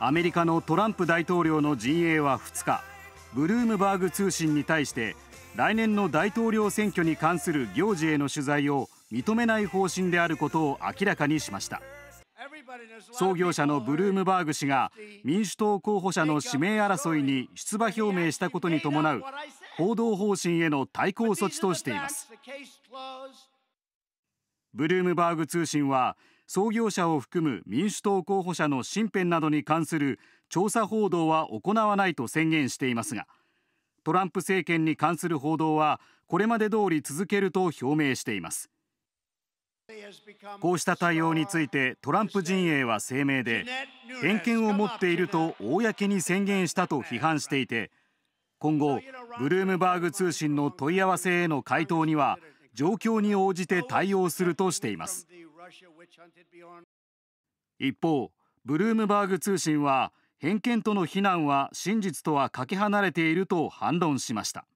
アメリカのトランプ大統領の陣営は2日ブルームバーグ通信に対して来年の大統領選挙に関する行事への取材を認めない方針であることを明らかにしました創業者のブルームバーグ氏が民主党候補者の指名争いに出馬表明したことに伴う報道方針への対抗措置としていますブルームバーグ通信は創業者を含む民主党候補者の身辺などに関する調査報道は行わないと宣言していますがトランプ政権に関する報道はこれまで通り続けると表明していますこうした対応についてトランプ陣営は声明で偏見を持っていると公に宣言したと批判していて今後ブルームバーグ通信の問い合わせへの回答には状況に応じて対応するとしています。一方、ブルームバーグ通信は偏見との非難は真実とはかけ離れていると反論しました。